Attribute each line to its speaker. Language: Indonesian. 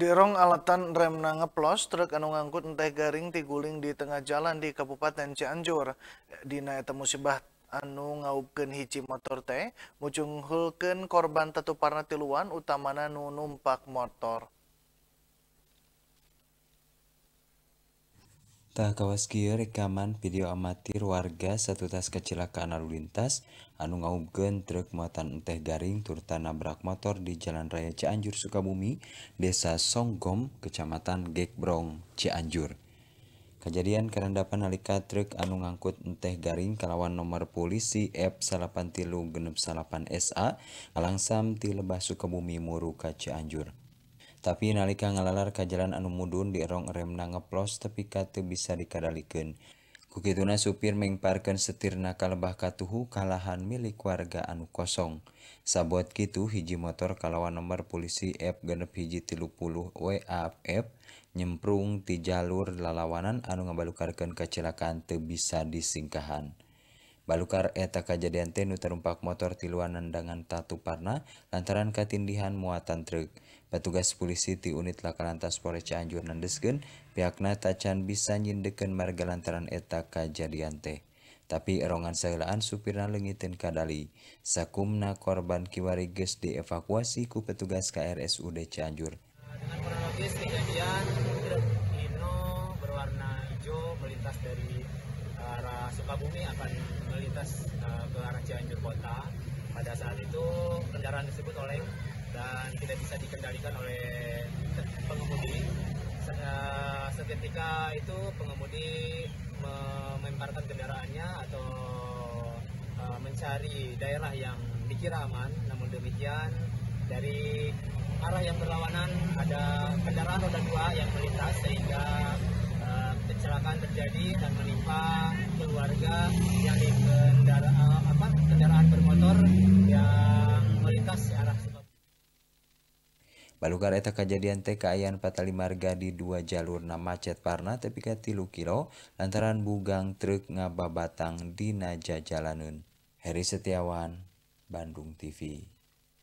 Speaker 1: wartawan rong Alatan Re nangelosstrek anu ngagut Entte garing tiguling di tengah jalanlan di Kabupaten Cianjur Dite musibah Anu Ngupken Hichi motor te, Muunghulken korban Tetu Parnatilan utama Nunum Pak Motor.
Speaker 2: Takawaski rekaman video amatir warga satu tas kecelakaan lalu lintas anu ngaugkeun truk muatan enteh garing turta nabrak motor di Jalan Raya Cianjur Sukabumi, Desa Songgom, Kecamatan Gekbrong, Cianjur. Kejadian kerendapan nalika truk anu ngangkut garing kalawan nomor polisi F salapan tilu genep 8 SA alangsam ti Sukabumi muru Cianjur. tapi nalika ngalalar kajjalan anu mudhun di rong rem na ngeplo tepi kate bisa dikaliken. Kukituna supir memparkan setirna kalba ka tuhu kalahan milik warga anu kosong. Sabu kitu hiji motor kalawan nomor polisi F genep hiji 30 W F nyemprung ti jalur lalawanan anu ngabalukarkan kecelakaan te bisa disingkahan. Balukar eta kejadian tenu terumpak motor tiluanan dengan tatu parna lantaran ketindihan muatan truk. Petugas polisi di unit lantas Polres Cianjur nandeskeun pihakna tacan bisa nyindeken marga lantaran eta kejadian teh. Tapi erongan sahelaan supirna lengiten kadali. Sakumna korban kiwari geus dievakuasi ku petugas KRSUD Cianjur. Dengan
Speaker 3: kronologis kejadian truk Hino berwarna hijau melintas dari Sukabumi akan melintas uh, ke arah Cianjur kota. Pada saat itu kendaraan tersebut oleng dan tidak bisa dikendalikan oleh pengemudi. Eh, seketika itu pengemudi melemparkan kendaraannya atau uh, mencari daerah yang dikira aman. Namun demikian dari arah yang berlawanan ada kendaraan roda dua yang melintas sehingga terjadi dan menimpa keluarga di kendaraan apa kendaraan bermotor yang melintas arah
Speaker 2: Balugar eta kejadian teh kaayaan Patali Marga di dua jalur na macet parna tepi ka tilu kilo lantaran bugang truk ngababatang dina jajalaneun. Heri Setiawan, Bandung TV.